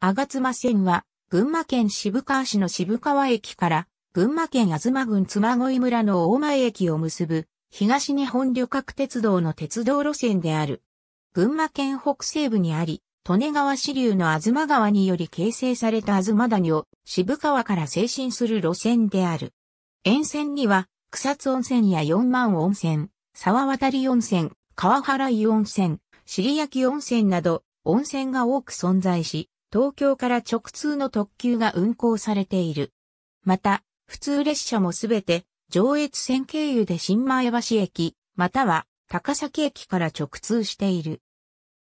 吾妻線は、群馬県渋川市の渋川駅から、群馬県吾妻郡妻恋村の大前駅を結ぶ、東日本旅客鉄道の鉄道路線である。群馬県北西部にあり、利根川支流の吾妻川により形成された吾妻谷を渋川から精進する路線である。沿線には、草津温泉や四万温泉、沢渡温泉、川原湯温泉、尻焼温泉など温泉が多く存在し、東京から直通の特急が運行されている。また、普通列車もすべて上越線経由で新前橋駅、または高崎駅から直通している。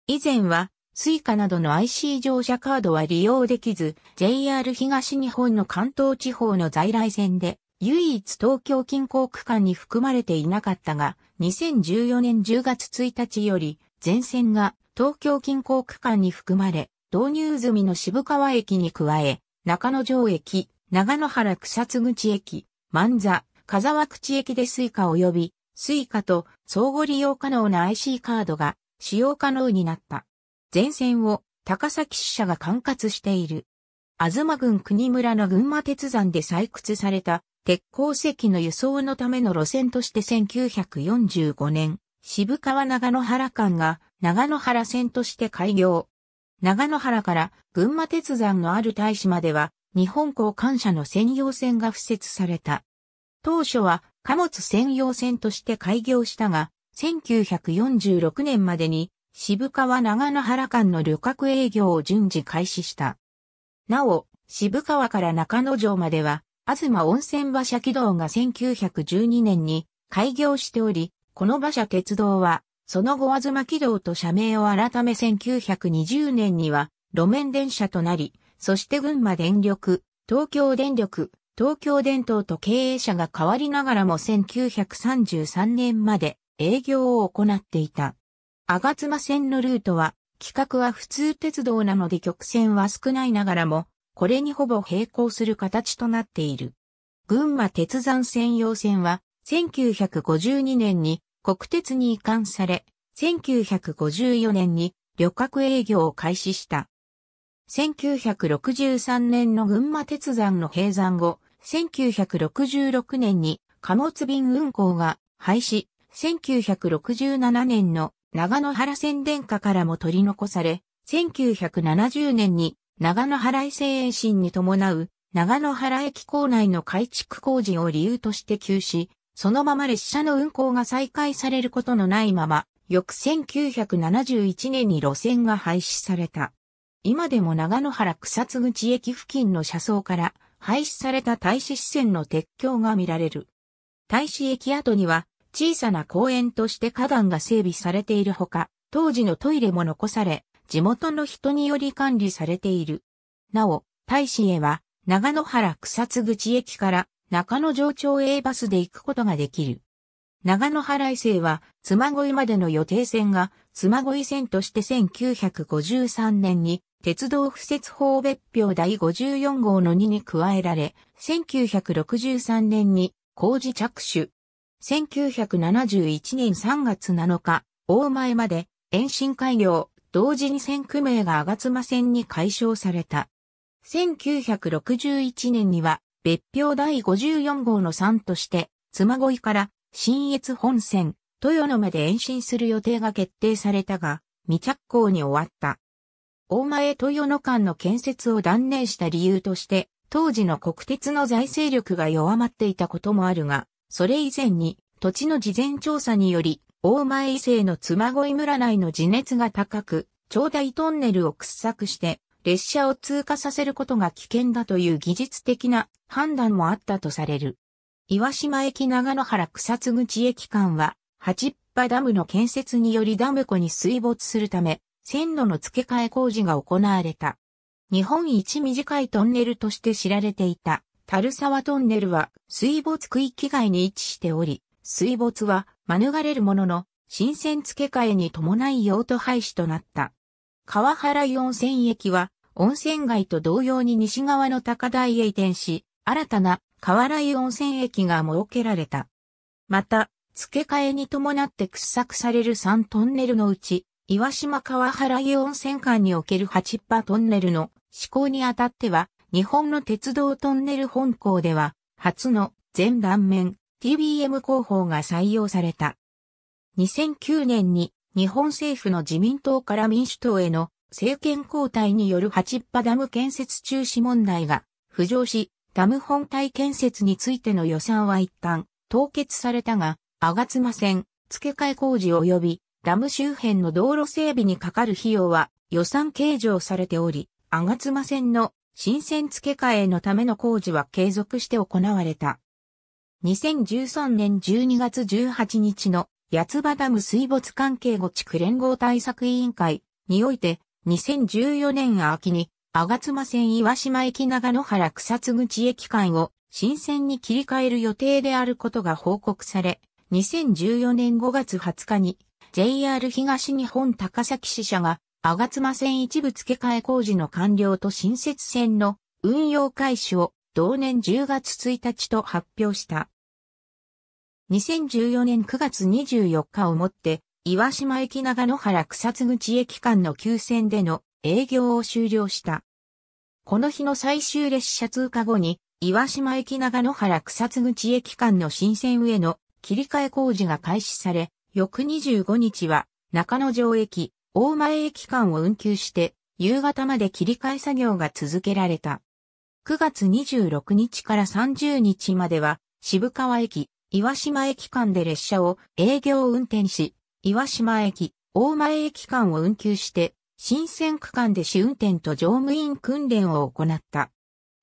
以前は、スイカなどの IC 乗車カードは利用できず、JR 東日本の関東地方の在来線で、唯一東京近郊区間に含まれていなかったが、2014年10月1日より、全線が東京近郊区間に含まれ、導入済みの渋川駅に加え、中野城駅、長野原草津口駅、万座、風沢口駅でスイカ及び、スイカと相互利用可能な IC カードが使用可能になった。全線を高崎支社が管轄している。東郡国村の群馬鉄山で採掘された鉄鉱石の輸送のための路線として1945年、渋川長野原間が長野原線として開業。長野原から群馬鉄山のある大使までは、日本港感謝の専用船が付設された。当初は貨物専用船として開業したが、1946年までに渋川長野原間の旅客営業を順次開始した。なお、渋川から中野城までは、東温泉馬車軌道が1912年に開業しており、この馬車鉄道はその後東軌道と社名を改め1920年には路面電車となり、そして群馬電力、東京電力、東京電灯と経営者が変わりながらも1933年まで営業を行っていた。吾妻線のルートは、企画は普通鉄道なので曲線は少ないながらも、これにほぼ並行する形となっている。群馬鉄山専用線は、1952年に国鉄に移管され、1954年に旅客営業を開始した。1963年の群馬鉄山の閉山後、1966年に貨物便運行が廃止、1967年の長野原宣伝下からも取り残され、1970年に長野原伊勢延伸に伴う長野原駅構内の改築工事を理由として休止、そのまま列車の運行が再開されることのないまま、翌1971年に路線が廃止された。今でも長野原草津口駅付近の車窓から廃止された大使支線の鉄橋が見られる。大使駅跡には小さな公園として花壇が整備されているほか、当時のトイレも残され、地元の人により管理されている。なお、大使へは長野原草津口駅から中野城町 A バスで行くことができる。長野原井勢は、妻恋までの予定線が、妻恋線として1953年に、鉄道不設法別表第54号の2に加えられ、1963年に工事着手。1971年3月7日、大前まで延伸開業、同時に線区名が吾妻線に解消された。1961年には別表第54号の3として、妻恋から新越本線、豊野まで延伸する予定が決定されたが、未着工に終わった。大前豊野間の建設を断念した理由として、当時の国鉄の財政力が弱まっていたこともあるが、それ以前に土地の事前調査により、大前伊勢の妻恋村内の地熱が高く、長大トンネルを掘削して、列車を通過させることが危険だという技術的な判断もあったとされる。岩島駅長野原草津口駅間は、八っ端ダムの建設によりダム湖に水没するため、線路の付け替え工事が行われた。日本一短いトンネルとして知られていた、樽沢トンネルは水没区域外に位置しており、水没は免れるものの、新線付け替えに伴い用途廃止となった。川原温泉駅は、温泉街と同様に西側の高台へ移転し、新たな河原湯温泉駅が設けられた。また、付け替えに伴って掘削される3トンネルのうち、岩島川原湯温泉間における8パトンネルの施行にあたっては、日本の鉄道トンネル本校では、初の全断面 TBM 工法が採用された。2009年に日本政府の自民党から民主党への政権交代による8波パダム建設中止問題が浮上し、ダム本体建設についての予算は一旦凍結されたが、あがつま線、付け替え工事及びダム周辺の道路整備にかかる費用は予算計上されており、あがつま線の新線付け替えのための工事は継続して行われた。2013年12月18日の八葉ダム水没関係後地区連合対策委員会において2014年秋に吾妻線岩島駅長野原草津口駅間を新線に切り替える予定であることが報告され、2014年5月20日に JR 東日本高崎支社が吾妻線一部付け替え工事の完了と新設線の運用開始を同年10月1日と発表した。2014年9月24日をもって、岩島駅長野原草津口駅間の急線での営業を終了した。この日の最終列車通過後に、岩島駅長野原草津口駅間の新線への切り替え工事が開始され、翌25日は中野城駅、大前駅間を運休して、夕方まで切り替え作業が続けられた。9月26日から30日までは、渋川駅、岩島駅間で列車を営業運転し、岩島駅、大前駅間を運休して、新線区間で試運転と乗務員訓練を行った。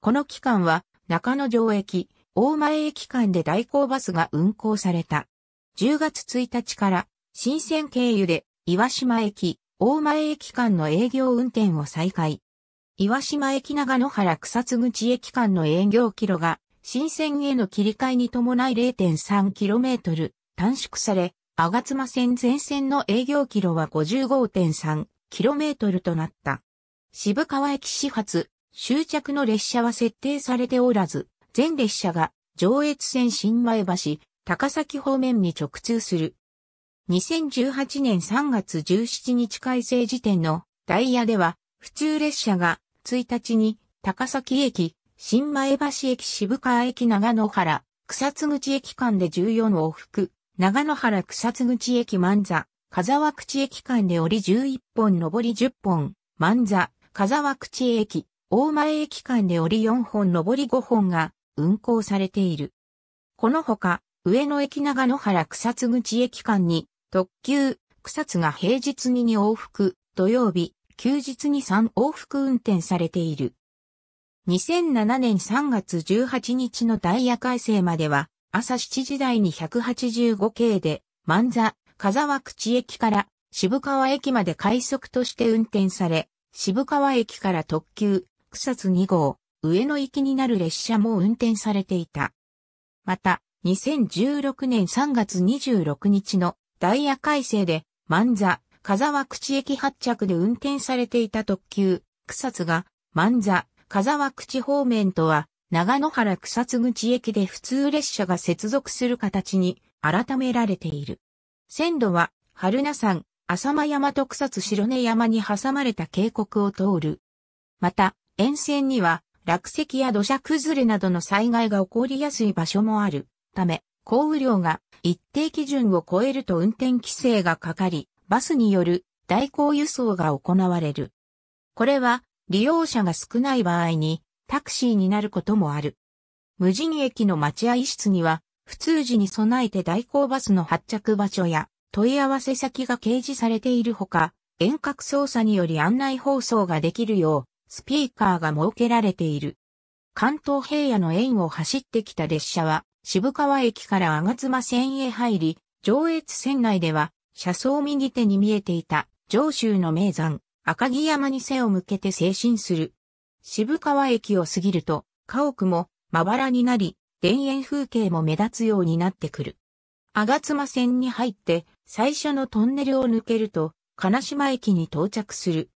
この期間は中野城駅、大前駅間で代行バスが運行された。10月1日から新線経由で岩島駅、大前駅間の営業運転を再開。岩島駅長野原草津口駅間の営業キロが新線への切り替えに伴い 0.3km 短縮され、吾妻線全線の営業キロは55.3 km となった。渋川駅始発、終着の列車は設定されておらず、全列車が上越線新前橋、高崎方面に直通する。2018年3月17日改正時点のダイヤでは、普通列車が1日に高崎駅、新前橋駅渋川駅長野原、草津口駅間で14往復、長野原草津口駅万座、風沢口駅間で降り11本上り10本、万座、風沢口駅、大前駅間で降り4本上り5本が運行されている。このほか、上野駅長野原草津口駅間に特急、草津が平日に2往復、土曜日、休日に3往復運転されている。2007年3月18日のダイヤ改正までは、朝7時台に185系で、万座、風和口駅から渋川駅まで快速として運転され、渋川駅から特急、草津2号、上野行きになる列車も運転されていた。また、2016年3月26日のダイヤ改正で、万座、風和口駅発着で運転されていた特急、草津が、万座、風和口方面とは、長野原草津口駅で普通列車が接続する形に改められている。線路は、春名山、浅間山と草津白根山に挟まれた渓谷を通る。また、沿線には、落石や土砂崩れなどの災害が起こりやすい場所もあるため、降雨量が一定基準を超えると運転規制がかかり、バスによる代行輸送が行われる。これは利用者が少ない場合にタクシーになることもある。無人駅の待合室には普通時に備えて代行バスの発着場所や問い合わせ先が掲示されているほか、遠隔操作により案内放送ができるよう、スピーカーが設けられている。関東平野の縁を走ってきた列車は、渋川駅から吾妻線へ入り、上越線内では、車窓右手に見えていた上州の名山、赤城山に背を向けて精神する。渋川駅を過ぎると、家屋もまばらになり、田園風景も目立つようになってくる。吾妻線に入って最初のトンネルを抜けると金島駅に到着する。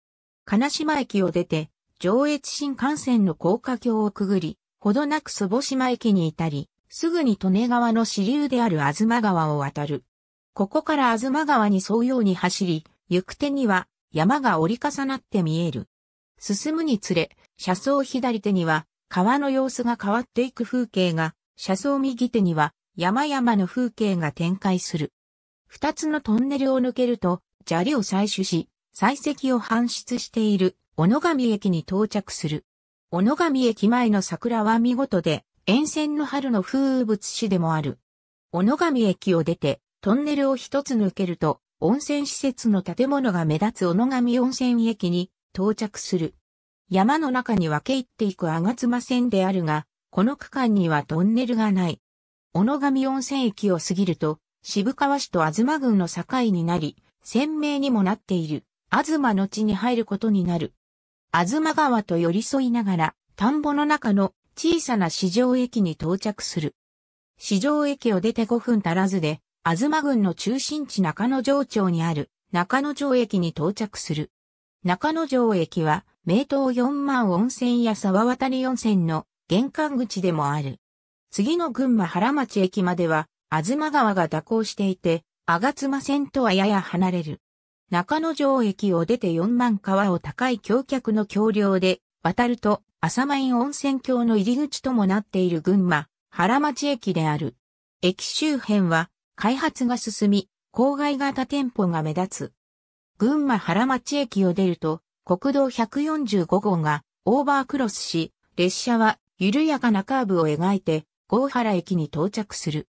金島駅を出て上越新幹線の高架橋をくぐり、ほどなく坪島駅に至り、すぐに利根川の支流である吾妻川を渡る。ここから吾妻川に沿うように走り、行く手には山が折り重なって見える。進むにつれ、車窓左手には川の様子が変わっていく風景が、車窓右手には山々の風景が展開する。二つのトンネルを抜けると、砂利を採取し、採石を搬出している、小野上駅に到着する。小野上駅前の桜は見事で、沿線の春の風物詩でもある。小野上駅を出て、トンネルを一つ抜けると、温泉施設の建物が目立つ小野上温泉駅に到着する。山の中に分け入っていく吾妻線であるが、この区間にはトンネルがない。小野上温泉駅を過ぎると、渋川市と吾妻郡の境になり、鮮明にもなっている、吾妻の地に入ることになる。吾妻川と寄り添いながら、田んぼの中の小さな市場駅に到着する。市場駅を出て5分足らずで、吾妻郡の中心地中野城町にある中野城駅に到着する。中野城駅は名湯四万温泉や沢渡り温泉の玄関口でもある。次の群馬原町駅までは、東川が蛇行していて、吾妻線とはやや離れる。中野城駅を出て四万川を高い橋脚の橋梁で渡ると浅間温泉郷の入り口ともなっている群馬原町駅である。駅周辺は開発が進み、郊外型店舗が目立つ。群馬原町駅を出ると国道145号がオーバークロスし、列車は緩やかなカーブを描いて、郷原駅に到着する。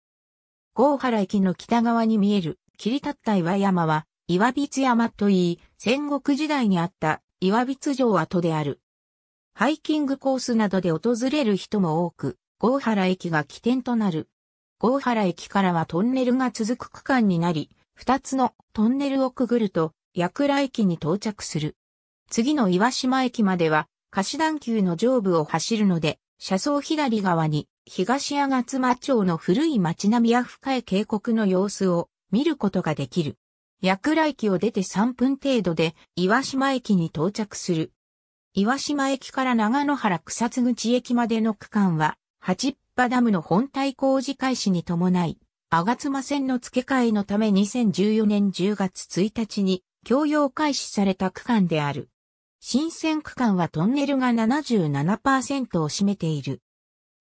郷原駅の北側に見える切り立った岩山は、岩筆山といい、戦国時代にあった岩筆城跡である。ハイキングコースなどで訪れる人も多く、郷原駅が起点となる。郷原駅からはトンネルが続く区間になり、二つのトンネルをくぐると、クラ駅に到着する。次の岩島駅までは、貸し段丘の上部を走るので、車窓左側に、東吾妻町の古い町並みや深い渓谷の様子を見ることができる。薬来駅を出て3分程度で岩島駅に到着する。岩島駅から長野原草津口駅までの区間は、八っ端ダムの本体工事開始に伴い、吾妻線の付け替えのため2014年10月1日に供用開始された区間である。新線区間はトンネルが77%を占めている。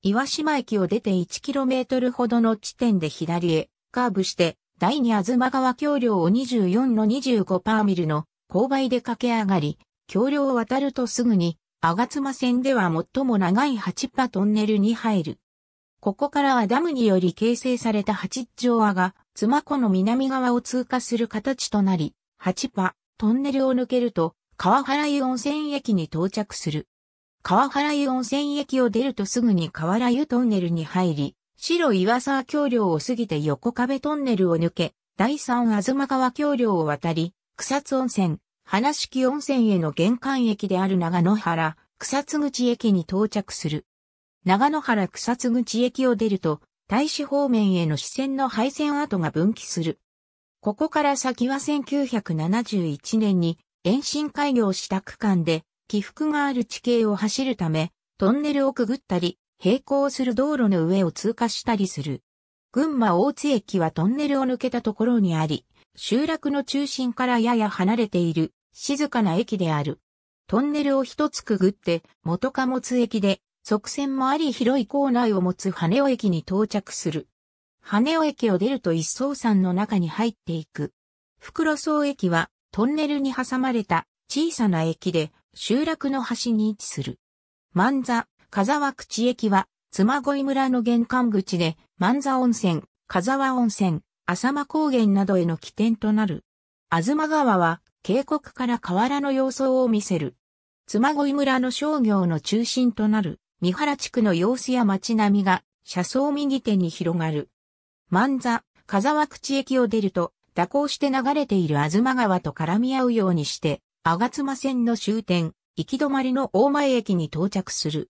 岩島駅を出て 1km ほどの地点で左へカーブして、第二東川橋梁を24の25パーミルの勾配で駆け上がり、橋梁を渡るとすぐに、吾妻線では最も長い8パトンネルに入る。ここからはダムにより形成された八条和が、妻湖の南側を通過する形となり、8パトンネルを抜けると、川原湯温泉駅に到着する。川原湯温泉駅を出るとすぐに川原湯トンネルに入り、白岩沢橋梁を過ぎて横壁トンネルを抜け、第三東川橋梁を渡り、草津温泉、花敷温泉への玄関駅である長野原、草津口駅に到着する。長野原草津口駅を出ると、大使方面への支線の配線跡が分岐する。ここから先は1971年に延伸開業した区間で起伏がある地形を走るため、トンネルをくぐったり、並行する道路の上を通過したりする。群馬大津駅はトンネルを抜けたところにあり、集落の中心からやや離れている静かな駅である。トンネルを一つくぐって元貨物駅で側線もあり広い構内を持つ羽尾駅に到着する。羽尾駅を出ると一層山の中に入っていく。袋荘駅はトンネルに挟まれた小さな駅で集落の端に位置する。万座、風沢口駅は、妻恋村の玄関口で、万座温泉、風沢温泉、浅間高原などへの起点となる。吾妻川は、渓谷から河原の様相を見せる。妻恋村の商業の中心となる、三原地区の様子や街並みが、車窓右手に広がる。万座、風沢口駅を出ると、蛇行して流れている東川と絡み合うようにして、吾妻線の終点、行き止まりの大前駅に到着する。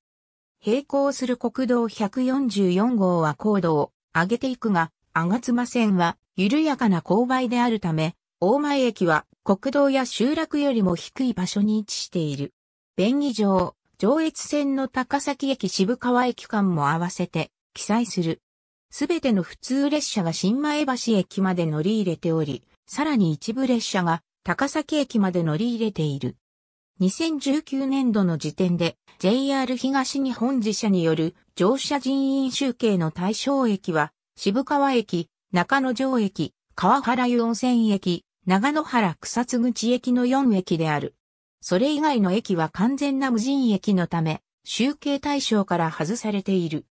並行する国道144号は高度を上げていくが、吾妻線は緩やかな勾配であるため、大前駅は国道や集落よりも低い場所に位置している。便宜上、上越線の高崎駅渋川駅間も合わせて記載する。すべての普通列車が新前橋駅まで乗り入れており、さらに一部列車が高崎駅まで乗り入れている。2019年度の時点で JR 東日本自社による乗車人員集計の対象駅は渋川駅、中野城駅、川原湯温泉駅、長野原草津口駅の4駅である。それ以外の駅は完全な無人駅のため、集計対象から外されている。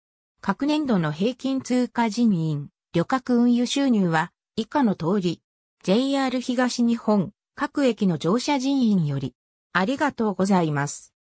各年度の平均通貨人員、旅客運輸収入は、以下の通り、JR 東日本、各駅の乗車人員より、ありがとうございます。